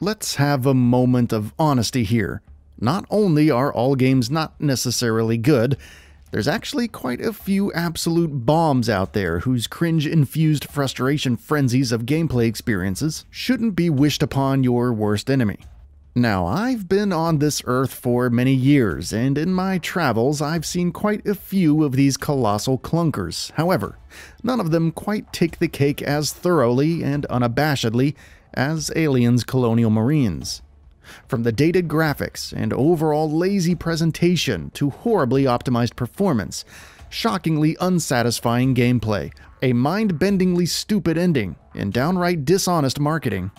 Let's have a moment of honesty here. Not only are all games not necessarily good, there's actually quite a few absolute bombs out there whose cringe infused frustration frenzies of gameplay experiences shouldn't be wished upon your worst enemy. Now, I've been on this earth for many years, and in my travels, I've seen quite a few of these colossal clunkers. However, none of them quite take the cake as thoroughly and unabashedly as Alien's Colonial Marines. From the dated graphics and overall lazy presentation to horribly optimized performance, shockingly unsatisfying gameplay, a mind bendingly stupid ending, and downright dishonest marketing.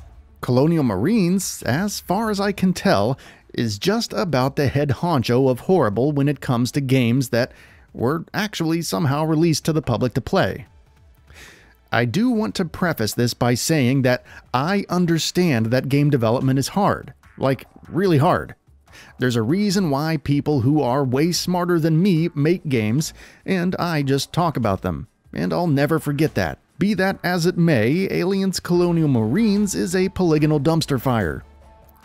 Colonial Marines, as far as I can tell, is just about the head honcho of horrible when it comes to games that were actually somehow released to the public to play. I do want to preface this by saying that I understand that game development is hard. Like, really hard. There's a reason why people who are way smarter than me make games, and I just talk about them. And I'll never forget that. Be that as it may, Aliens Colonial Marines is a polygonal dumpster fire.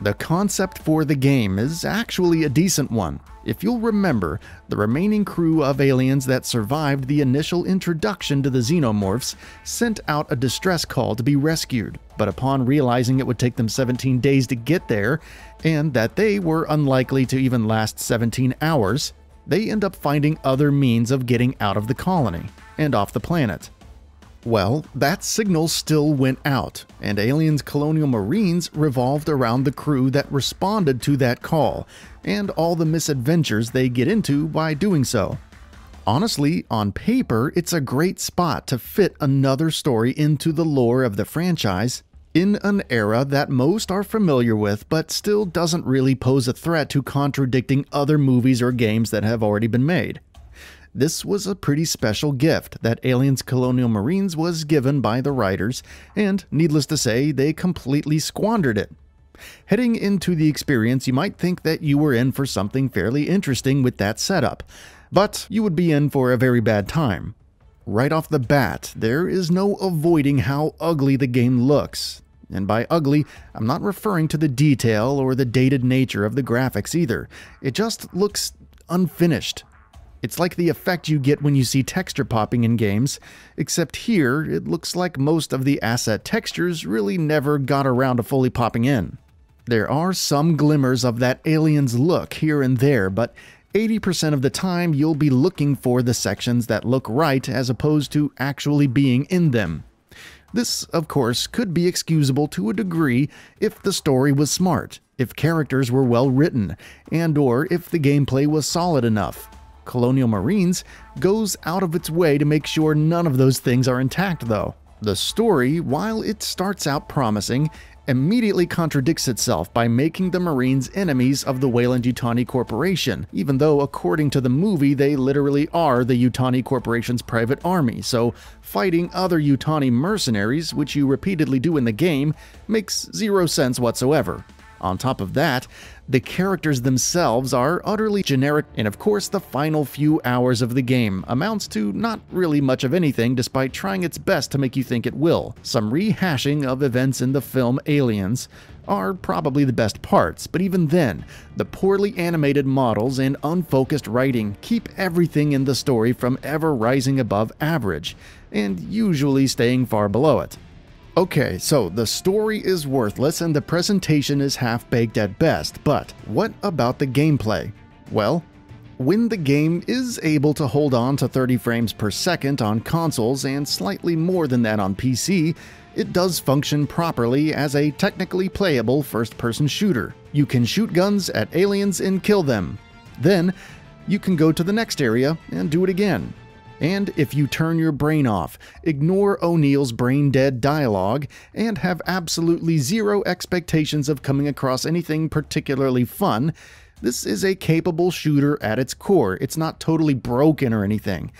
The concept for the game is actually a decent one. If you'll remember, the remaining crew of aliens that survived the initial introduction to the xenomorphs sent out a distress call to be rescued, but upon realizing it would take them 17 days to get there, and that they were unlikely to even last 17 hours, they end up finding other means of getting out of the colony and off the planet. Well, that signal still went out, and Alien's Colonial Marines revolved around the crew that responded to that call, and all the misadventures they get into by doing so. Honestly, on paper, it's a great spot to fit another story into the lore of the franchise, in an era that most are familiar with but still doesn't really pose a threat to contradicting other movies or games that have already been made. This was a pretty special gift that Aliens Colonial Marines was given by the writers, and needless to say, they completely squandered it. Heading into the experience, you might think that you were in for something fairly interesting with that setup, but you would be in for a very bad time. Right off the bat, there is no avoiding how ugly the game looks. And by ugly, I'm not referring to the detail or the dated nature of the graphics either. It just looks unfinished, it's like the effect you get when you see texture popping in games, except here it looks like most of the asset textures really never got around to fully popping in. There are some glimmers of that alien's look here and there, but 80% of the time you'll be looking for the sections that look right as opposed to actually being in them. This, of course, could be excusable to a degree if the story was smart, if characters were well written, and or if the gameplay was solid enough. Colonial Marines goes out of its way to make sure none of those things are intact, though. The story, while it starts out promising, immediately contradicts itself by making the Marines enemies of the Wayland Yutani Corporation, even though, according to the movie, they literally are the Yutani Corporation's private army, so fighting other Yutani mercenaries, which you repeatedly do in the game, makes zero sense whatsoever. On top of that, the characters themselves are utterly generic, and of course the final few hours of the game amounts to not really much of anything despite trying its best to make you think it will. Some rehashing of events in the film Aliens, are probably the best parts, but even then, the poorly animated models and unfocused writing keep everything in the story from ever rising above average, and usually staying far below it. Okay, so the story is worthless and the presentation is half baked at best, but what about the gameplay? Well, when the game is able to hold on to 30 frames per second on consoles and slightly more than that on PC, it does function properly as a technically playable first person shooter. You can shoot guns at aliens and kill them. Then, you can go to the next area and do it again and if you turn your brain off, ignore O'Neill's brain dead dialogue, and have absolutely zero expectations of coming across anything particularly fun, this is a capable shooter at its core. It's not totally broken or anything.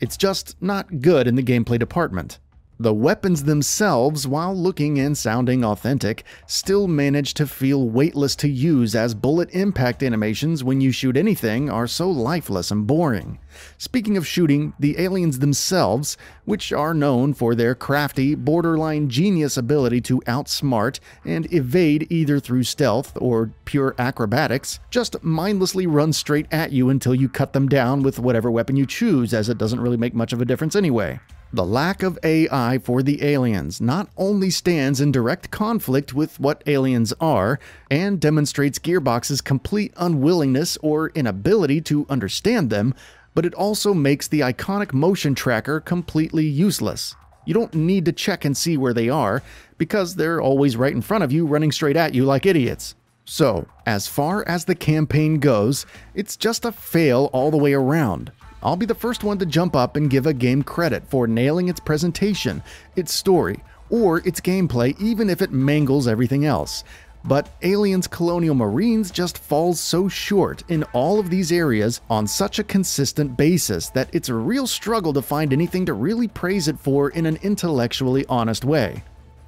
It's just not good in the gameplay department. The weapons themselves, while looking and sounding authentic, still manage to feel weightless to use as bullet impact animations when you shoot anything are so lifeless and boring. Speaking of shooting, the aliens themselves, which are known for their crafty, borderline genius ability to outsmart and evade either through stealth or pure acrobatics, just mindlessly run straight at you until you cut them down with whatever weapon you choose as it doesn't really make much of a difference anyway. The lack of AI for the aliens not only stands in direct conflict with what aliens are, and demonstrates Gearbox's complete unwillingness or inability to understand them, but it also makes the iconic motion tracker completely useless. You don't need to check and see where they are, because they're always right in front of you running straight at you like idiots. So, as far as the campaign goes, it's just a fail all the way around. I'll be the first one to jump up and give a game credit for nailing its presentation, its story, or its gameplay, even if it mangles everything else. But Aliens Colonial Marines just falls so short in all of these areas on such a consistent basis that it's a real struggle to find anything to really praise it for in an intellectually honest way.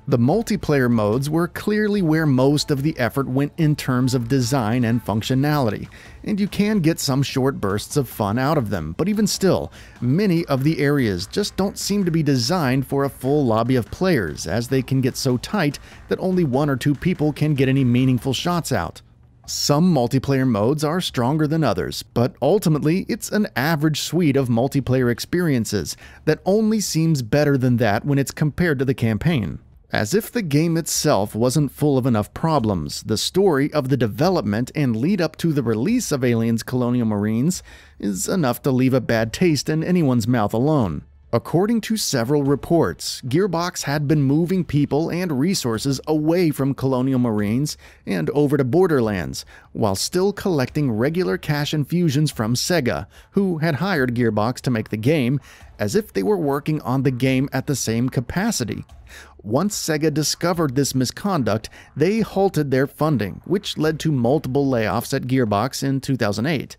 The multiplayer modes were clearly where most of the effort went in terms of design and functionality, and you can get some short bursts of fun out of them, but even still, many of the areas just don't seem to be designed for a full lobby of players, as they can get so tight that only one or two people can get any meaningful shots out. Some multiplayer modes are stronger than others, but ultimately it's an average suite of multiplayer experiences that only seems better than that when it's compared to the campaign. As if the game itself wasn't full of enough problems, the story of the development and lead up to the release of Aliens Colonial Marines is enough to leave a bad taste in anyone's mouth alone. According to several reports, Gearbox had been moving people and resources away from Colonial Marines and over to Borderlands, while still collecting regular cash infusions from Sega, who had hired Gearbox to make the game, as if they were working on the game at the same capacity. Once Sega discovered this misconduct, they halted their funding, which led to multiple layoffs at Gearbox in 2008.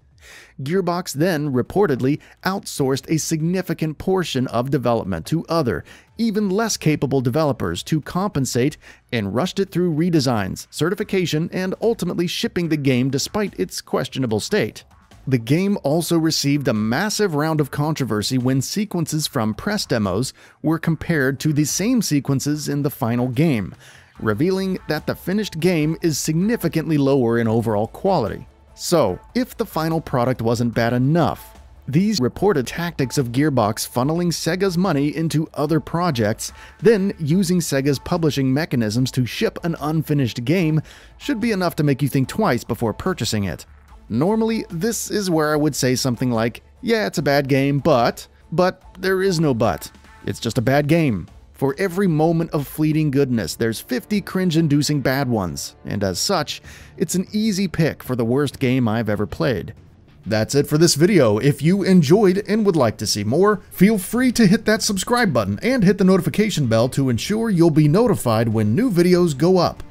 Gearbox then reportedly outsourced a significant portion of development to other, even less capable developers to compensate and rushed it through redesigns, certification, and ultimately shipping the game despite its questionable state. The game also received a massive round of controversy when sequences from press demos were compared to the same sequences in the final game, revealing that the finished game is significantly lower in overall quality. So, if the final product wasn't bad enough, these reported tactics of Gearbox funneling Sega's money into other projects, then using Sega's publishing mechanisms to ship an unfinished game, should be enough to make you think twice before purchasing it. Normally, this is where I would say something like, yeah, it's a bad game, but, but there is no but. It's just a bad game. For every moment of fleeting goodness, there's 50 cringe inducing bad ones, and as such, it's an easy pick for the worst game I've ever played. That's it for this video. If you enjoyed and would like to see more, feel free to hit that subscribe button and hit the notification bell to ensure you'll be notified when new videos go up.